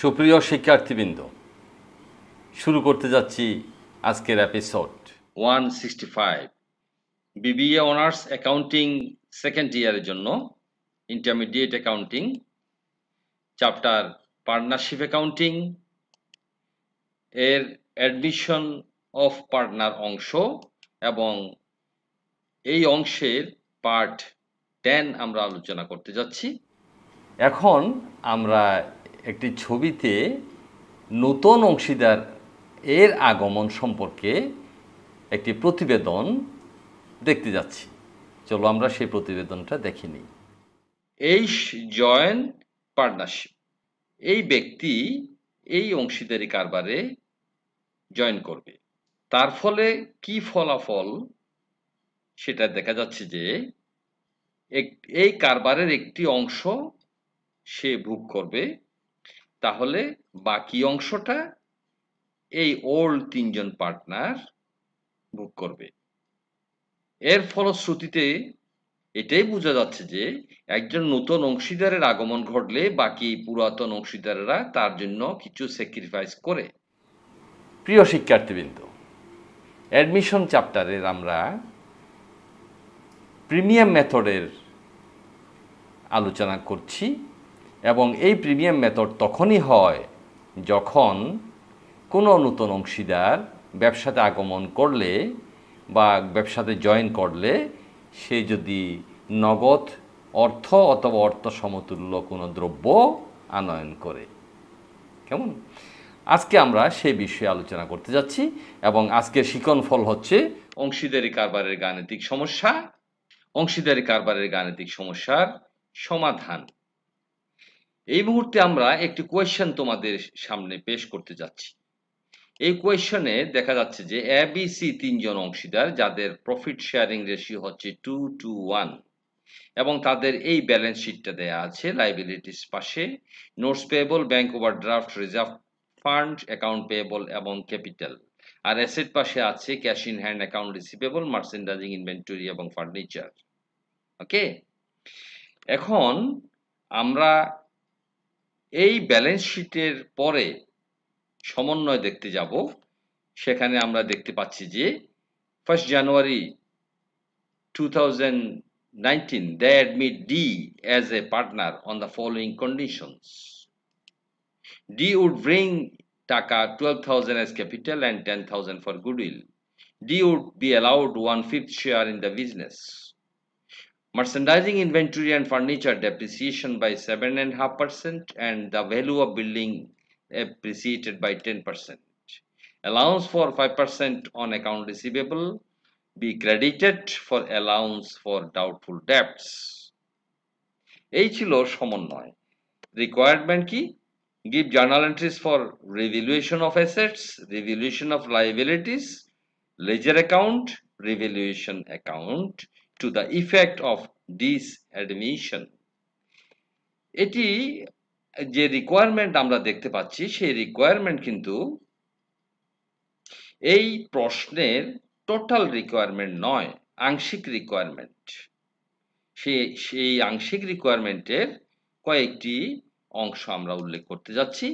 সুপ্রিয় শিক্ষার্থীবৃন্দ শুরু করতে যাচ্ছি আজকের episode one sixty five BBA honours accounting second ইয়ারের জন্য intermediate accounting chapter partnership accounting এর অ্যাডমিশন অফ পার্টনার অংশ এবং এই অংশের পার্ট টেন আমরা আলোচনা করতে যাচ্ছি এখন আমরা একটি ছবিতে নতুন অংশীদার এর আগমন সম্পর্কে একটি প্রতিবেদন দেখতে যাচ্ছি চলো আমরা সেই প্রতিবেদনটা দেখে নিই এই জয়েন্ট পার্টনারশিপ এই ব্যক্তি এই অংশীদারি কারবারে জয়েন করবে তার ফলে কি ফলাফল সেটা দেখা যাচ্ছে যে এই কারবারের একটি অংশ সে ভোগ করবে তাহলে বাকি অংশটা এই ওল্ড তিনজন পার্টনার ভোগ করবে এর ফলশ্রুতিতে এটাই বোঝা যাচ্ছে যে একজন নতুন অংশীদারের আগমন ঘটলে বাকি পুরাতন অংশীদারেরা তার জন্য কিছু স্যাক্রিফাইস করে প্রিয় শিক্ষার্থীবৃন্দ অ্যাডমিশন চ্যাপ্টারের আমরা প্রিমিয়াম মেথডের আলোচনা করছি এবং এই প্রিমিয়াম মেথড তখনই হয় যখন কোনো নতুন অংশীদার ব্যবসাতে আগমন করলে বা ব্যবসাতে জয়েন করলে সে যদি নগদ অর্থ অথবা অর্থ সমতুল্য কোনো দ্রব্য আনয়ন করে কেমন আজকে আমরা সেই বিষয়ে আলোচনা করতে যাচ্ছি এবং আজকের শিকন ফল হচ্ছে অংশীদারি কারবারের গাণিতিক সমস্যা অংশীদারি কারবারের গাণিতিক সমস্যার সমাধান এই মুহূর্তে আমরা একটি কোয়েশ্চেন তোমাদের সামনে পেশ করতে যাচ্ছি এই কোয়েশ্চনে দেখা যাচ্ছে যে এবিসি তিনজন অংশীদার যাদের প্রফিট শেয়ারিং রেশিও হচ্ছে টু টু ওয়ান এবং তাদের এই ব্যালেন্স শিটটা দেয়া আছে লাইবিলিটিস পাশে notes payable bank draft reserve fund account payable এবং ক্যাপিটাল আর অ্যাসেট পাশে আছে cash in hand account receivable merchandising inventory এবং ফার্নিচার ওকে এখন আমরা এই ব্যালেন্স শিটের পরে সমন্বয় দেখতে যাব সেখানে আমরা দেখতে পাচ্ছি যে first January two thousand nineteen the admit D a partner on the following conditions D would bring taka twelve thousand as capital and ten thousand for goodwill D would be allowed one fifth share in the business Merchandising inventory and furniture depreciation by 7.5% and the value of building appreciated by 10%. Allowance for 5% on account receivable be credited for allowance for doubtful debts. এই ছিল সমন্বয় requirement কি give journal entries for revaluation of assets revaluation of liabilities account. Account revaluation to the effect of the admission এটি যে requirement আমরা দেখতে পাচ্ছি সেই রিকোয়ারমেন্ট কিন্তু এই প্রশ্নের টোটাল রিকোয়ারমেন্ট নয় আংশিক রিকোয়ারমেন্ট সে সেই আংশিক রিকোয়ারমেন্টের কয়েকটি অংশ আমরা উল্লেখ করতে যাচ্ছি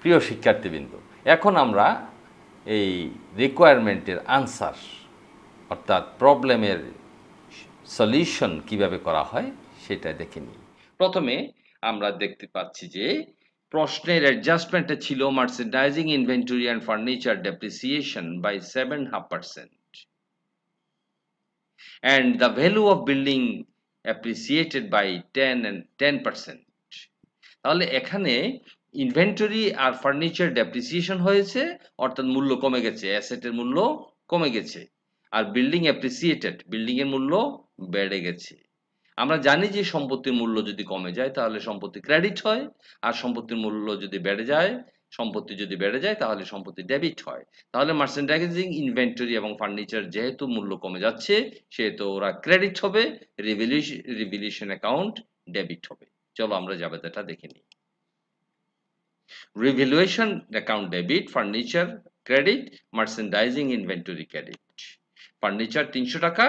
প্রিয় শিক্ষার্থীবৃন্দ এখন আমরা এই রিকোয়ারমেন্টের আনসার অর্থাৎ প্রবলেমের সলিউশন কিভাবে করা হয় সেটা দেখে নিই প্রথমে আমরা দেখতে পাচ্ছি যে প্রশ্নের অ্যাডজাস্টমেন্টে ছিল merchandising inventory and furniture depreciation by seven half percent and the value of building appreciated by ten and ten percent তাহলে এখানে ইনভেন্টরি আর ফার্নিচার ডেপ্রিসিয়েশন হয়েছে অর্থাৎ মূল্য কমে গেছে অ্যাসেটের মূল্য কমে গেছে আর বিল্ডিং অ্যাপ্রিসিয়েটেড বিল্ডিংয়ের মূল্য বেড়ে গেছে আমরা জানি যে সম্পত্তির মূল্য যদি কমে যায় তাহলে সম্পত্তি ক্রেডিট হয় আর সম্পত্তির মূল্য যদি বেড়ে যায় সম্পত্তি যদি বেড়ে যায় তাহলে সম্পত্তি ডেবিট হয় তাহলে মার্চেন্ডাইজিং ইনভেন্টরি এবং ফার্নিচার যেহেতু মূল্য কমে যাচ্ছে সেহেতু ওরা ক্রেডিট হবে রিভিলিউশন অ্যাকাউন্ট ডেবিট হবে চলো আমরা যাবে জাবেদাটা দেখে নিই revaluation account debit furniture credit merchandising inventory credit furniture তিনশো টাকা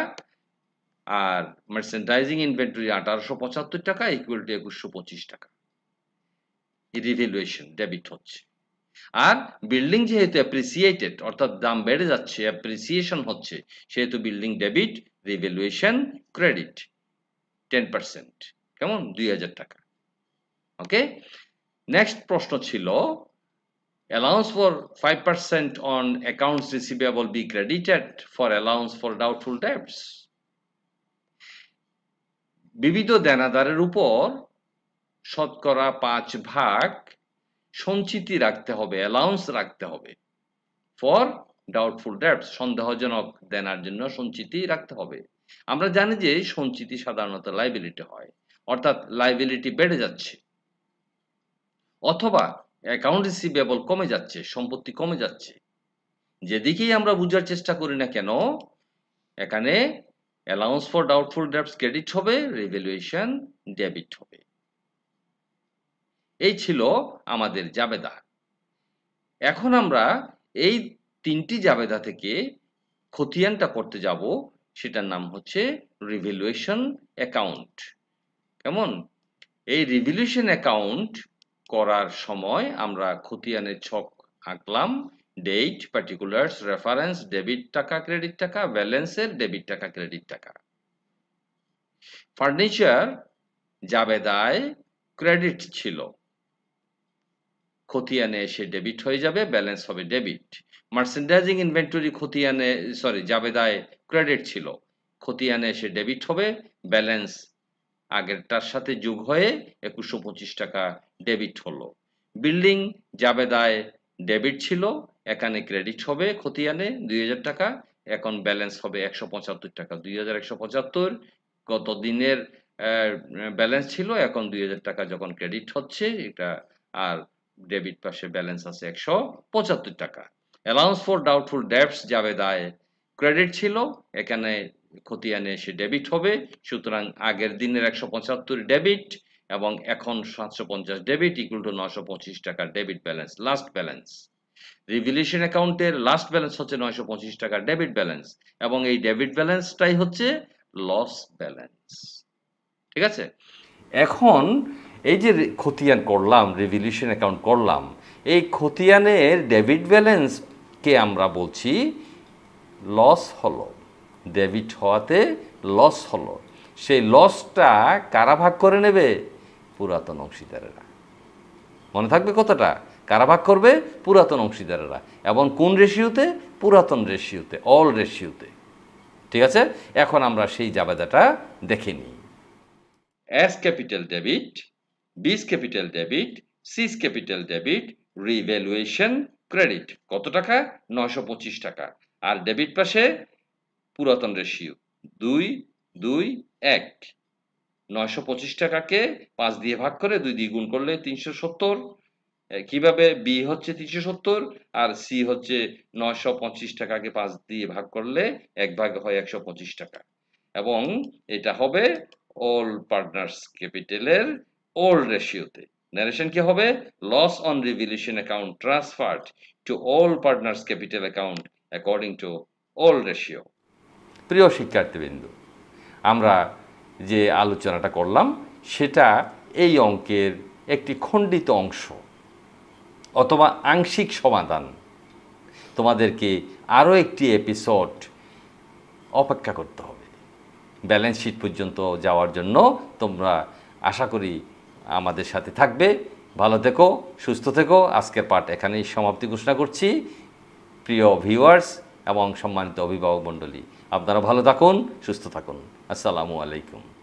আর মার্চেন্ডাইজিং ইনভেন্টরি আঠারোশো পঁচাত্তর টাকা ইকুয়াল টু একুশশো পঁচিশ টাকা রিভ্যালুয়েশন ডেবিট হচ্ছে আর বিল্ডিং যেহেতু অ্যাপ্রিসিয়েটেড অর্থাৎ দাম বেড়ে যাচ্ছে অ্যাপ্রিসিয়েশন হচ্ছে সেহেতু building debit revaluation credit ten percent কেমন দুই হাজার টাকা ওকে নেক্সট প্রশ্ন ছিল allowance for five percent on accounts receivable be credited for allowance for doubtful debts বিবিধ দেনাদারের উপর শতকরা পাঁচ ভাগ সঞ্চিতি রাখতে হবে অ্যালাউন্স রাখতে হবে ফর ডাউটফুল ডেটস সন্দেহজনক দেনার জন্য সঞ্চিতি রাখতে হবে আমরা জানি যে সঞ্চিতি সাধারণত লাইবিলিটি হয় অর্থাৎ লাইবিলিটি বেড়ে যাচ্ছে অথবা অ্যাকাউন্ট রিসিভেবল কমে যাচ্ছে সম্পত্তি কমে যাচ্ছে যেদিকেই আমরা বুঝার চেষ্টা করি না কেন এখানে allowance for doubtful drafts credit হবে রেভেলুয়েশন ডেবিট হবে এই ছিল আমাদের জাবেদা এখন আমরা এই তিনটি জাবেদা থেকে খতিয়ানটা করতে যাব সেটার নাম হচ্ছে রিভেলুয়েশন অ্যাকাউন্ট কেমন এই রিভ্যালুয়েশন অ্যাকাউন্ট করার সময় আমরা খতিয়ানের ছক আঁকলাম ডেট পার্টিকুলার্স রেফারেন্স ডেবিট টাকা ক্রেডিট টাকা ব্যালেন্সের ডেবিট টাকা ক্রেডিট টাকা ফার্নিচার জাবেদায় ক্রেডিট ছিল খতিয়ানে এসে ডেবিট হয়ে যাবে ব্যালেন্স হবে ডেবিট মার্চেন্ডাইজিং ইনভেন্টরি খতিয়ানে সরি জাবেদায় ক্রেডিট ছিল খতিয়ানে এসে ডেবিট হবে ব্যালেন্স আগেরটার সাথে যোগ হয়ে একুশশো পঁচিশ টাকা ডেবিট হলো বিল্ডিং জাবেদায় ডেবিট ছিল একানে ক্রেডিট হবে খতিয়ানে দুই হাজার টাকা এখন ব্যালেন্স হবে একশো পঁচাত্তর টাকা দুই হাজার একশো পঁচাত্তর গত দিনের ব্যালেন্স ছিল এখন দুই হাজার টাকা যখন ক্রেডিট হচ্ছে এটা আর ডেবিট পাশে ব্যালেন্স আছে একশো পঁচাত্তর টাকা অ্যালাউন্স ফর ডাউটফুল ডেপস যাবে দায় ক্রেডিট ছিল এখানে খতিয়ানে সে ডেবিট হবে সুতরাং আগের দিনের একশো পঁচাত্তর ডেবিট এবং এখন সাতশো পঞ্চাশ ডেবিট ইকুয়াল টু নশো পঁচিশ টাকা debit balance last balance revaluation অ্যাকাউন্টের লাস্ট ব্যালেন্স হচ্ছে নয়শো পঁচিশ টাকা ডেবিট ব্যালেন্স এবং এই ডেবিট ব্যালেন্সটাই হচ্ছে লস ব্যালেন্স ঠিক আছে এখন এই যে খতিয়ান করলাম রিভিলিউশন অ্যাকাউন্ট করলাম এই খতিয়ানের ডেবিট ব্যালেন্সকে আমরা বলছি লস হলো ডেবিট হওয়াতে লস হলো সেই লসটা কারা ভাগ করে নেবে পুরাতন অংশীদারেরা মনে থাকবে কথাটা কারা ভাগ করবে পুরাতন অংশীদারেরা এবং কোন রেশিওতে পুরাতন রেশিওতে অল রেশিওতে ঠিক আছে এখন আমরা সেই জাবেদাটা দেখে নিই A's capital debit B's capital debit C's capital debit revaluation credit কত টাকা নয়শো পঁচিশ টাকা আর ডেবিট পাশে পুরাতন রেশিও দুই দুই এক নয়শো পঁচিশ টাকাকে পাঁচ দিয়ে ভাগ করে দুই দিয়ে গুণ করলে তিনশো সত্তর কিভাবে বি হচ্ছে তিনশো সত্তর আর সি হচ্ছে নয়শো পঁচিশ টাকাকে পাঁচ দিয়ে ভাগ করলে এক ভাগ হয় একশো পঁচিশ টাকা এবং এটা হবে অল পার্টনার্স ক্যাপিটালের ওল্ড রেশিওতে ন্যারেশন কি হবে loss on revaluation account transfer to all partners capital account according to all ratio প্রিয় শিক্ষার্থীবৃন্দ আমরা যে আলোচনাটা করলাম সেটা এই অঙ্কের একটি খণ্ডিত অংশ অথবা আংশিক সমাধান তোমাদেরকে আরও একটি এপিসোড অপেক্ষা করতে হবে ব্যালেন্স শিট পর্যন্ত যাওয়ার জন্য তোমরা আশা করি আমাদের সাথে থাকবে ভালো থেকো সুস্থ থেকো আজকের পাঠ এখানেই সমাপ্তি ঘোষণা করছি প্রিয় ভিউয়ার্স এবং সম্মানিত অভিভাবক মণ্ডলী আপনারা ভালো থাকুন সুস্থ থাকুন আসসালামু আলাইকুম